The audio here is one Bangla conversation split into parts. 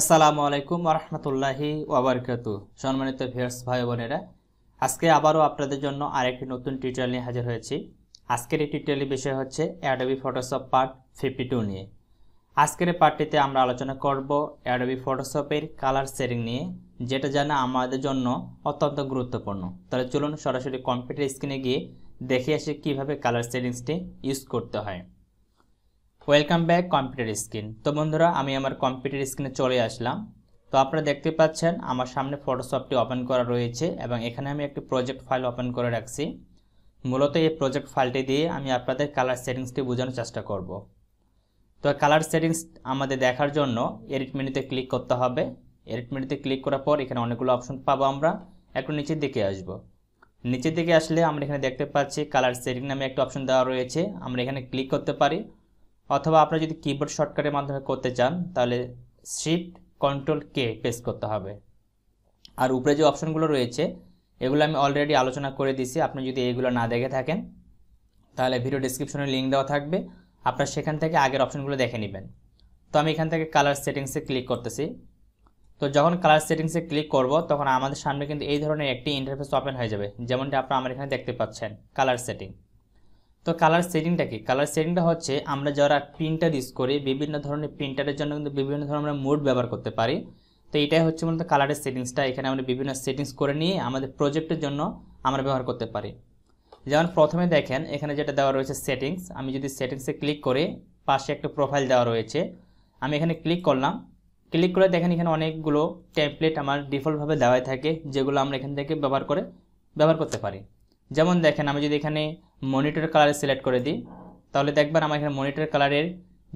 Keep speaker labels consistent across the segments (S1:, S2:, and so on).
S1: আসসালামু আলাইকুম রহমতুল্লাহি ওবরকাত সম্মানিত ভিয়ার্স ভাই বোনেরা আজকে আবারও আপনাদের জন্য আরেকটি নতুন টিউটোরিয়াল নিয়ে হাজির হয়েছি আজকের এই টিউটোরিয়ালের বিষয় হচ্ছে Adobe Photoshop part fifty two নিয়ে আজকের এই পার্টটিতে আমরা আলোচনা করব অ্যাডোবি ফটোশপের কালার সেটিং নিয়ে যেটা জানা আমাদের জন্য অত্যন্ত গুরুত্বপূর্ণ তাহলে চলুন সরাসরি কম্পিউটার স্ক্রিনে গিয়ে দেখে আসে কীভাবে কালার সেটিংসটি ইউজ করতে হয় ওয়েলকাম ব্যাক কম্পিউটার স্ক্রিন তো বন্ধুরা আমি আমার কম্পিউটার স্ক্রিনে চলে আসলাম তো আপনারা দেখতে পাচ্ছেন আমার সামনে ফটোশপটি ওপেন করা রয়েছে এবং এখানে আমি একটি প্রজেক্ট ফাইল ওপেন করে রাখছি মূলত এই প্রজেক্ট ফাইলটি দিয়ে আমি আপনাদের কালার সেটিংসটি বোঝানোর চেষ্টা করব তো কালার সেটিংস আমাদের দেখার জন্য এডিট মেনুতে ক্লিক করতে হবে এডিট মেনুতে ক্লিক করার পর এখানে অনেকগুলো অপশন পাবো আমরা একটু নিচের দিকে আসব নিচের দিকে আসলে আমরা এখানে দেখতে পাচ্ছি কালার সেটিং নামে একটা অপশন দেওয়া রয়েছে আমরা এখানে ক্লিক করতে পারি অথবা আপনারা যদি কিবোর্ড শর্টকাটের মাধ্যমে করতে চান তাহলে শিফট কন্ট্রোল কে প্রেস করতে হবে আর উপরে যে অপশনগুলো রয়েছে এগুলো আমি অলরেডি আলোচনা করে দিছি আপনি যদি এগুলো না দেখে থাকেন তাহলে ভিডিও ডিসক্রিপশনে লিঙ্ক দেওয়া থাকবে আপনার সেখান থেকে আগের অপশনগুলো দেখে নেবেন তো আমি এখান থেকে কালার সেটিংসে ক্লিক করতেছি তো যখন কালার সেটিংসে ক্লিক করব তখন আমাদের সামনে কিন্তু এই ধরনের একটি ইন্টারফেস ওপেন হয়ে যাবে যেমনটি আপনারা আমার এখানে দেখতে পাচ্ছেন কালার সেটিং তো কালার সেটিংটা কি কালার সেটিংটা হচ্ছে আমরা যারা প্রিন্টার ইউজ করি বিভিন্ন ধরনের প্রিন্টারের জন্য কিন্তু বিভিন্ন ধরনের আমরা মোড ব্যবহার করতে পারি তো এটাই হচ্ছে মূলত কালারের সেটিংসটা এখানে আমরা বিভিন্ন সেটিংস করে নিয়ে আমাদের প্রজেক্টের জন্য আমরা ব্যবহার করতে পারি যেমন প্রথমে দেখেন এখানে যেটা দেওয়া রয়েছে সেটিংস আমি যদি সেটিংসে ক্লিক করে পাশে একটা প্রোফাইল দেওয়া রয়েছে আমি এখানে ক্লিক করলাম ক্লিক করে দেখেন এখানে অনেকগুলো টেমপ্লেট আমার ডিফল্টভাবে দেওয়াই থাকে যেগুলো আমরা এখান থেকে ব্যবহার করে ব্যবহার করতে পারি যেমন দেখেন আমি যদি এখানে মনিটর কালারে সিলেক্ট করে দিই তাহলে দেখবেন আমার এখানে মনিটর কালারের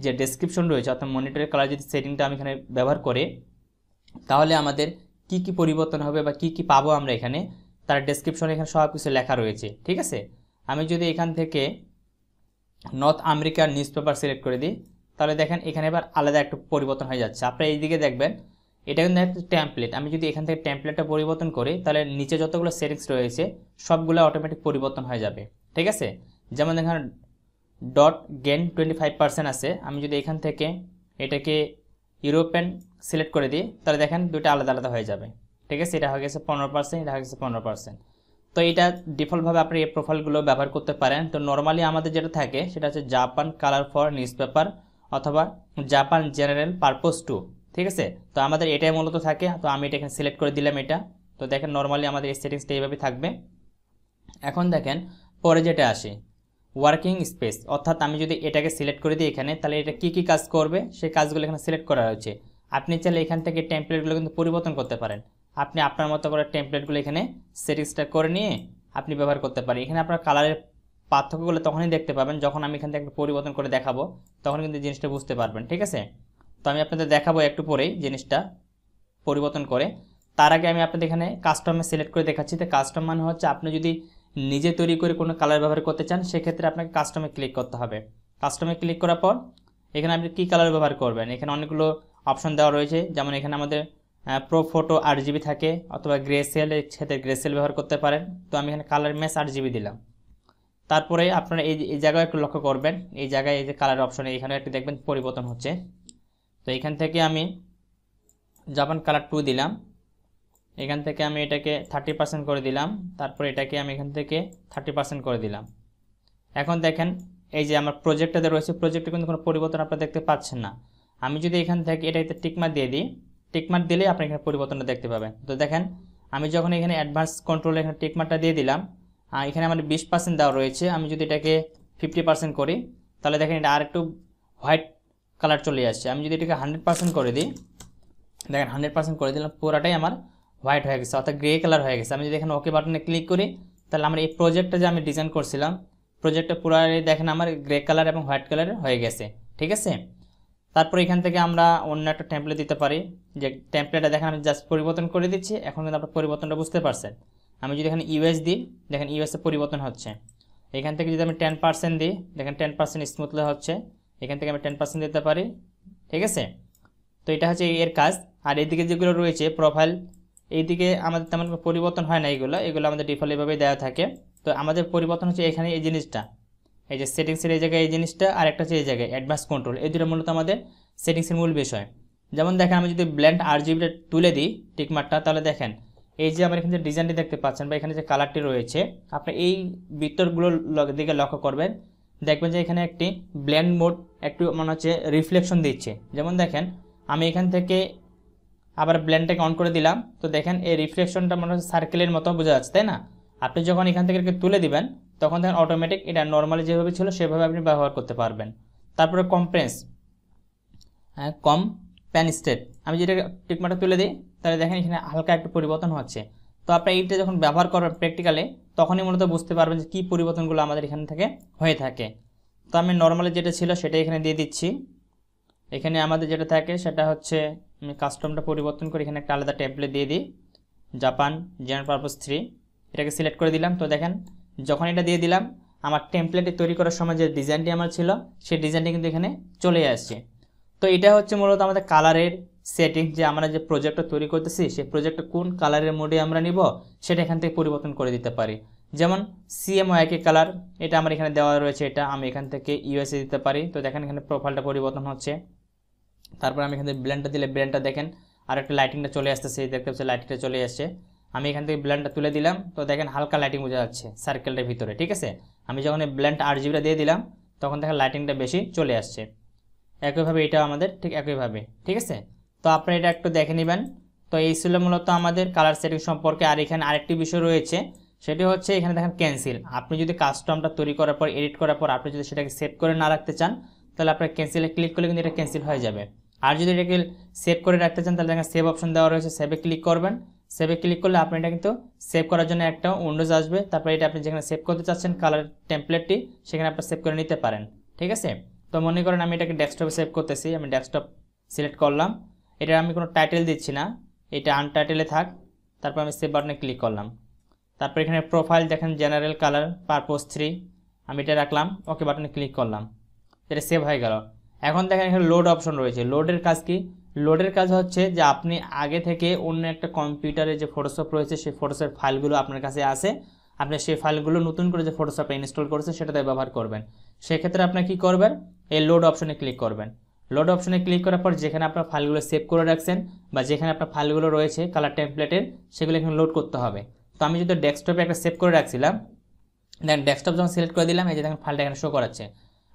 S1: যে ডেসক্রিপশন রয়েছে অর্থাৎ মনিটরের কালার যদি সেটিংটা আমি এখানে ব্যবহার করে তাহলে আমাদের কি কি পরিবর্তন হবে বা কি কি পাবো আমরা এখানে তার ডেসক্রিপশনে এখানে সব কিছু লেখা রয়েছে ঠিক আছে আমি যদি এখান থেকে নর্থ আমেরিকার নিউজ পেপার সিলেক্ট করে দিই তাহলে দেখেন এখানে এবার আলাদা একটা পরিবর্তন হয়ে যাচ্ছে আপনারা এইদিকে দেখবেন এটা কিন্তু একটা ট্যাম্পলেট আমি যদি এখান থেকে ট্যাম্পলেটটা পরিবর্তন করি তাহলে নিচে যতগুলো সেটিংস রয়েছে সবগুলো অটোমেটিক পরিবর্তন হয়ে যাবে ঠিক আছে যেমন এখানে dot gain twenty five percent আছে আমি যদি এখান থেকে এটাকে ইউরোপিয়ান সিলেক্ট করে দিই তাহলে দেখেন দুটো আলাদা আলাদা হয়ে যাবে ঠিক আছে এটা হয়ে গেছে পনেরো পার্সেন্ট এটা হয়ে গেছে পনেরো পার্সেন্ট তো এটা ডিফল্টভাবে আপনি এই প্রোফাইলগুলো ব্যবহার করতে পারেন তো নর্মালি আমাদের যেটা থাকে সেটা হচ্ছে Japan colour for newspaper অথবা জাপান জেনারেল পারপোজ টু ঠিক আছে তো আমাদের এটাই মূলত থাকে তো আমি এটা এখানে সিলেক্ট করে দিলাম এটা তো দেখেন নর্মালি আমাদের এই সেটিংসটা এইভাবে থাকবে এখন দেখেন পরে যেটা আসে ওয়ার্কিং স্পেস অর্থাৎ আমি যদি এটাকে সিলেক্ট করে দিই এখানে তাহলে এটা কি কি কাজ করবে সেই কাজগুলো এখানে সিলেক্ট করা হয়েছে আপনি চাইলে এখান থেকে টেমপ্লেটগুলো কিন্তু পরিবর্তন করতে পারেন আপনি আপনার মতো করে টেমপ্লেটগুলো এখানে সেটিংসটা করে নিয়ে আপনি ব্যবহার করতে পারেন এখানে আপনার কালারের পার্থক্যগুলো তখনই দেখতে পাবেন যখন আমি এখান থেকে একটু পরিবর্তন করে দেখাবো তখন কিন্তু জিনিসটা বুঝতে পারবেন ঠিক আছে তো আমি আপনাদের দেখাবো একটু পরেই জিনিসটা পরিবর্তন করে তার আগে আমি আপনাদের এখানে কাস্টমে সিলেক্ট করে দেখাচ্ছি তো কাস্টম মানে হচ্ছে আপনি যদি নিজে তৈরি করে কোনো কালার ব্যবহার করতে চান সেক্ষেত্রে আপনাকে কাস্টমে ক্লিক করতে হবে কাস্টমে ক্লিক করার পর এখানে আপনি কী কালার ব্যবহার করবেন এখানে অনেকগুলো অপশান দেওয়া রয়েছে যেমন এখানে আমাদের প্রো ফটো আট জিবি থাকে অথবা গ্রে সেল সেক্ষেত্রে গ্রে সেল ব্যবহার করতে পারেন তো আমি এখানে কালার ম্যাচ আট জিবি দিলাম তারপরে আপনারা এই এই জায়গায় একটু লক্ষ্য করবেন এই জায়গায় এই যে কালার অপশানে এখানে একটু দেখবেন পরিবর্তন হচ্ছে তো এখান থেকে আমি জাপান কালার টু দিলাম এখান থেকে আমি এটাকে থার্টি পার্সেন্ট করে দিলাম তারপর এটাকে আমি এখান থেকে থার্টি পার্সেন্ট করে দিলাম এখন দেখেন এই যে আমার প্রজেক্টটাতে রয়েছে প্রজেক্টে কিন্তু কোনো পরিবর্তন আপনারা দেখতে পাচ্ছেন না আমি যদি এখান থেকে এটাতে টিকমার দিয়ে দিই টিকমার দিলে আপনি এখানে পরিবর্তনটা দেখতে পাবেন তো দেখেন আমি যখন এখানে অ্যাডভান্স কন্ট্রোলে এখানে টিকমারটা দিয়ে দিলাম আর এখানে আমার বিশ পার্সেন্ট দেওয়া রয়েছে আমি যদি এটাকে ফিফটি পার্সেন্ট করি তাহলে দেখেন এটা আর একটু হোয়াইট কালার চলে আসছে আমি যদি এটাকে হান্ড্রেড পার্সেন্ট করে দিই দেখেন হান্ড্রেড পার্সেন্ট করে দিলাম পুরাটাই আমার হোয়াইট হয়ে গেছে অর্থাৎ গ্রে কালার হয়ে গেছে আমি যদি এখানে ওকে বাটনে ক্লিক করি তাহলে আমার এই প্রজেক্টটা যে আমি ডিজাইন করছিলাম প্রজেক্টটা পুরো দেখেন আমার গ্রে কালার এবং হোয়াইট কালার হয়ে গেছে ঠিক আছে তারপর এখান থেকে আমরা অন্য একটা ট্যাম্পলেট দিতে পারি যে ট্যাম্পলেটটা দেখেন আমি জাস্ট পরিবর্তন করে দিচ্ছি এখন কিন্তু আপনার পরিবর্তনটা বুঝতে পারছেন আমি যদি এখানে ইউএস দিই দেখেন ইউএসে পরিবর্তন হচ্ছে এখান থেকে যদি আমি টেন পার্সেন্ট দিই দেখেন টেন পার্সেন্ট স্মুথলি হচ্ছে এখান থেকে আমি টেন পার্সেন্ট দিতে পারি ঠিক আছে তো এটা হচ্ছে এর কাজ আর এদিকে যেগুলো রয়েছে প্রোফাইল এইদিকে আমাদের তেমন পরিবর্তন হয় না এগুলো এগুলো আমাদের ডিফল্ট এভাবেই দেওয়া থাকে তো আমাদের পরিবর্তন হচ্ছে এখানে এই জিনিসটা এই যে সেটিংসের এই জায়গায় এই জিনিসটা আর একটা হচ্ছে এই জায়গায় অ্যাডভান্স কন্ট্রোল এই দুটো মূলত আমাদের সেটিংসের মূল বিষয় যেমন দেখেন আমি যদি ব্ল্যান্ড আর জিবিটা তুলে দিই টিকমার্কটা তাহলে দেখেন এই যে আমার এখানে যে ডিজাইনটি দেখতে পাচ্ছেন বা এখানে যে কালারটি রয়েছে আপনি এই বৃত্তরগুলোর দিকে লক্ষ্য করবেন দেখবেন যে এখানে একটি ব্ল্যান্ড মোড একটু মনে হচ্ছে রিফ্লেকশন দিচ্ছে যেমন দেখেন আমি এখান থেকে আবার ব্ল্যান্ডটাকে অন করে দিলাম তো দেখেন এই রিফ্লেকশনটা মনে হচ্ছে সার্কেলের মতো বোঝা যাচ্ছে তাই না আপনি যখন এখান থেকে তুলে দিবেন তখন দেখেন অটোমেটিক এটা নর্মালি যেভাবে ছিল সেভাবে আপনি ব্যবহার করতে পারবেন তারপরে কম্প্রেন্স হ্যাঁ কম প্যান স্টেট আমি যেটা টিকমাটা তুলে দিই তাহলে দেখেন এখানে হালকা একটু পরিবর্তন হচ্ছে তো আপনি এইটা যখন ব্যবহার করবেন প্র্যাকটিক্যালে তখনই মূলত বুঝতে পারবেন যে কী পরিবর্তনগুলো আমাদের এখান থেকে হয়ে থাকে তো আমি নর্মালি যেটা ছিল সেটা এখানে দিয়ে দিচ্ছি এখানে আমাদের যেটা থাকে সেটা হচ্ছে আমি কাস্টমটা পরিবর্তন করে এখানে একটা আলাদা ট্যাবলেট দিয়ে দিই জাপান জেনারেল পারপাস থ্রি এটাকে সিলেক্ট করে দিলাম তো দেখেন যখন এটা দিয়ে দিলাম আমার টেমপ্লেটে তৈরি করার সময় যে ডিজাইনটি আমার ছিল সেই ডিজাইনটি কিন্তু এখানে চলে আসছে তো এটা হচ্ছে মূলত আমাদের কালারের সেটিং যে আমরা যে প্রজেক্টটা তৈরি করতেছি সেই প্রজেক্টটা কোন কালারের মোডে আমরা নিব সেটা এখান থেকে পরিবর্তন করে দিতে পারি যেমন সিএমওয়াইকে কালার এটা আমার এখানে দেওয়া রয়েছে এটা আমি এখান থেকে ইউএসএ দিতে পারি তো দেখেন এখানে প্রোফাইলটা পরিবর্তন হচ্ছে তারপর আমি এখান থেকে ব্ল্যান্ডটা দিলে ব্ল্যান্ডটা দেখেন আর একটা লাইটিংটা চলে আসতেছে দেখতে পাচ্ছি লাইটিংটা চলে আসছে আমি এখান থেকে ব্ল্যান্ডটা তুলে দিলাম তো দেখেন হালকা লাইটিং বোঝা যাচ্ছে সার্কেলটার ভিতরে ঠিক আছে আমি যখন এই ব্ল্যান্ড আর জিবিটা দিয়ে দিলাম তখন দেখেন লাইটিংটা বেশি চলে আসছে একইভাবে এটা আমাদের ঠিক একইভাবে ঠিক আছে তো আপনারা এটা একটু দেখে নেবেন তো এই ছিল মূলত আমাদের কালার সেটিং সম্পর্কে আর এখানে আরেকটি বিষয় রয়েছে সেটি হচ্ছে এখানে দেখেন ক্যান্সেল আপনি যদি কাস্টমটা তৈরি করার পর এডিট করার পর আপনি যদি সেটাকে সেট করে না রাখতে চান তাহলে আপনার ক্যান্সেলে ক্লিক করলে কিন্তু এটা ক্যান্সেল হয়ে যাবে আর যদি এটাকে সেভ করে রাখতে চান তাহলে দেখেন সেভ অপশন দেওয়া রয়েছে সেভে ক্লিক করবেন সেভে ক্লিক করলে আপনি এটা কিন্তু সেভ করার জন্য একটা উইন্ডোজ আসবে তারপরে এটা আপনি যেখানে সেভ করতে চাচ্ছেন কালার টেম্পলেটটি সেখানে আপনার সেভ করে নিতে পারেন ঠিক আছে তো মনে করেন আমি এটাকে ডেস্কটপে সেভ করতেছি আমি ডেস্কটপ সিলেক্ট করলাম এটা আমি কোনো টাইটেল দিচ্ছি না এটা আনটাইটেলে থাক তারপর আমি সেভ বাটনে ক্লিক করলাম তারপর এখানে প্রোফাইল দেখেন জেনারেল কালার পারপোজ থ্রি আমি এটা রাখলাম ওকে বাটনে ক্লিক করলাম এটা সেভ হয়ে গেল এখন দেখেন এখানে লোড অপশন রয়েছে লোডের কাজ কি লোডের কাজ হচ্ছে যে আপনি আগে থেকে অন্য একটা কম্পিউটারে যে ফটোশপ রয়েছে সেই ফটোশপের ফাইলগুলো আপনার কাছে আসে আপনি সেই ফাইলগুলো নতুন করে যে ফটোশপে ইনস্টল করেছে সেটাতে ব্যবহার করবেন সেক্ষেত্রে আপনি কি করবেন এই লোড অপশনে ক্লিক করবেন লোড অপশনে ক্লিক করার পর যেখানে আপনার ফাইলগুলো সেভ করে রাখছেন বা যেখানে আপনার ফাইলগুলো রয়েছে কালার টেমপ্লেটের সেগুলো এখানে লোড করতে হবে তো আমি যদি ডেস্কটপে একটা সেভ করে রাখছিলাম দেন ডেস্কটপ যখন সিলেক্ট করে দিলাম এই যে দেখেন ফাইলটা এখানে শো করাচ্ছে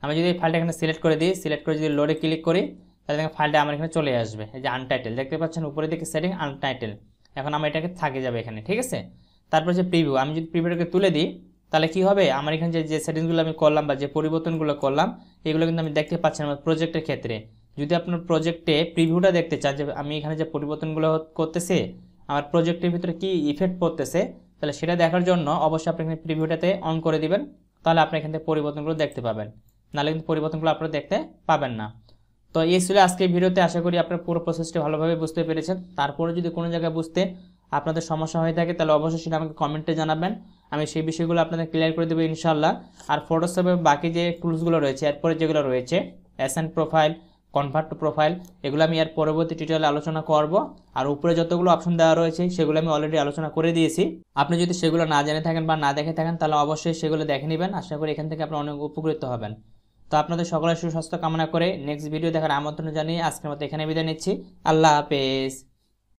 S1: আমি যদি ফাইলটা এখানে সিলেক্ট করে দিই সিলেক্ট করে যদি লোডে ক্লিক করি তাহলে দেখেন ফাইলটা আমার এখানে চলে আসবে এই যে আনটাইটেল দেখতে পাচ্ছেন উপরে দিকে সেটিং আনটাইটেল এখন আমার এটাকে থাকে যাবে এখানে ঠিক আছে তারপর যে প্রিভিউ আমি যদি প্রিভিউটাকে তুলে দিই তাহলে কি হবে আমার এখানে যে সেটিংসগুলো আমি করলাম বা যে পরিবর্তনগুলো করলাম এগুলো কিন্তু আমি দেখতে পাচ্ছি আমার প্রজেক্টের ক্ষেত্রে যদি আপনার প্রজেক্টে প্রিভিউটা দেখতে চান যে আমি এখানে যে পরিবর্তনগুলো করতেছে আমার প্রজেক্টের ভিতরে কি ইফেক্ট পড়তেছে তাহলে সেটা দেখার জন্য অবশ্যই আপনি এখানে প্রিভিউটাতে অন করে দিবেন তাহলে আপনি এখান থেকে পরিবর্তনগুলো দেখতে পাবেন নাহলে কিন্তু পরিবর্তনগুলো আপনারা দেখতে পাবেন না তো এই ছিল আজকের ভিডিওতে আশা করি আপনারা পুরো প্রসেসটি ভালোভাবে বুঝতে পেরেছেন তারপরে যদি কোনো জায়গায় বুঝতে আপনাদের সমস্যা হয়ে থাকে তাহলে অবশ্যই সেটা আমাকে কমেন্টে জানাবেন আমি সেই বিষয়গুলো আপনাদের ক্লিয়ার করে দেবো ইনশাল্লাহ আর ফটোশপে বাকি যে টুলসগুলো রয়েছে এরপরে যেগুলো রয়েছে accent profile convert to profile এগুলো আমি এর পরবর্তী টিউটোরিয়ালে আলোচনা করব আর উপরে যতগুলো অপশন দেওয়া রয়েছে সেগুলো আমি অলরেডি আলোচনা করে দিয়েছি আপনি যদি সেগুলো না জেনে থাকেন বা না দেখে থাকেন তাহলে অবশ্যই সেগুলো দেখে নেবেন আশা করি এখান থেকে আপনি অনেক উপকৃত হবেন তো আপনাদের সকলের সুস্বাস্থ্য কামনা করে নেক্সট ভিডিও দেখার আমন্ত্রণ জানিয়ে আজকের মতো এখানে বিদায় নিচ্ছি আল্লাহ হাফেজ